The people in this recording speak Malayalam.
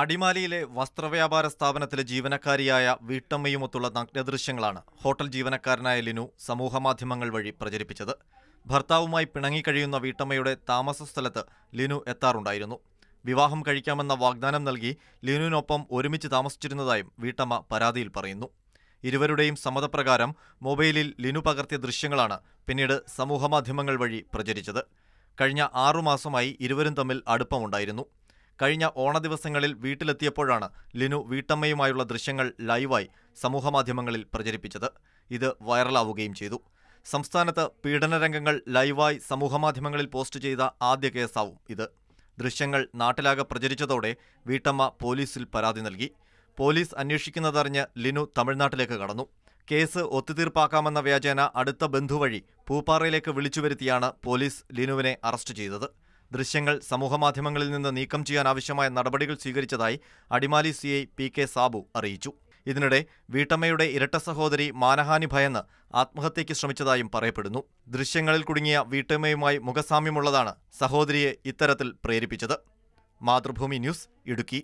അടിമാലിയിലെ വസ്ത്രവ്യാപാര സ്ഥാപനത്തിലെ ജീവനക്കാരിയായ വീട്ടമ്മയുമൊത്തുള്ള നഗ്നദൃശ്യങ്ങളാണ് ഹോട്ടൽ ജീവനക്കാരനായ ലിനു സമൂഹമാധ്യമങ്ങൾ വഴി പ്രചരിപ്പിച്ചത് ഭർത്താവുമായി പിണങ്ങിക്കഴിയുന്ന വീട്ടമ്മയുടെ താമസ സ്ഥലത്ത് ലിനു എത്താറുണ്ടായിരുന്നു വിവാഹം കഴിക്കാമെന്ന വാഗ്ദാനം നൽകി ലിനുവിനൊപ്പം ഒരുമിച്ച് താമസിച്ചിരുന്നതായും വീട്ടമ്മ പരാതിയിൽ പറയുന്നു ഇരുവരുടെയും സമ്മതപ്രകാരം മൊബൈലിൽ ലിനു പകർത്തിയ ദൃശ്യങ്ങളാണ് പിന്നീട് സമൂഹമാധ്യമങ്ങൾ വഴി പ്രചരിച്ചത് കഴിഞ്ഞ ആറുമാസമായി ഇരുവരും തമ്മിൽ അടുപ്പമുണ്ടായിരുന്നു കഴിഞ്ഞ ഓണദിവസങ്ങളിൽ വീട്ടിലെത്തിയപ്പോഴാണ് ലിനു വീട്ടമ്മയുമായുള്ള ദൃശ്യങ്ങൾ ലൈവായി സമൂഹമാധ്യമങ്ങളിൽ പ്രചരിപ്പിച്ചത് ഇത് വൈറലാവുകയും ചെയ്തു സംസ്ഥാനത്ത് പീഡനരംഗങ്ങൾ ലൈവായി സമൂഹമാധ്യമങ്ങളിൽ പോസ്റ്റ് ചെയ്ത ആദ്യ കേസാവും ഇത് ദൃശ്യങ്ങൾ നാട്ടിലാകെ പ്രചരിച്ചതോടെ വീട്ടമ്മ പോലീസിൽ പരാതി നൽകി പോലീസ് അന്വേഷിക്കുന്നതറിഞ്ഞ് ലിനു തമിഴ്നാട്ടിലേക്ക് കടന്നു കേസ് ഒത്തുതീർപ്പാക്കാമെന്ന വ്യാജേന അടുത്ത ബന്ധുവഴി പൂപ്പാറയിലേക്ക് വിളിച്ചു വരുത്തിയാണ് പോലീസ് ലിനുവിനെ അറസ്റ്റ് ചെയ്തത് ദൃശ്യങ്ങൾ സമൂഹമാധ്യമങ്ങളിൽ നിന്ന് നീക്കം ചെയ്യാൻ ആവശ്യമായ നടപടികൾ സ്വീകരിച്ചതായി Adimali C I P K Sabu അറിയിച്ചു ഇതിനിടെ വീട്ടമ്മയുടെ ഇരട്ട സഹോദരി മാനഹാനി ഭയന്ന് ആത്മഹത്യയ്ക്ക് ശ്രമിച്ചതായും പറയപ്പെടുന്നു ദൃശ്യങ്ങളിൽ കുടുങ്ങിയ വീട്ടമ്മയുമായി മുഖസാമ്യമുള്ളതാണ് സഹോദരിയെ ഇത്തരത്തിൽ പ്രേരിപ്പിച്ചത് മാതൃഭൂമി ന്യൂസ് ഇടുക്കി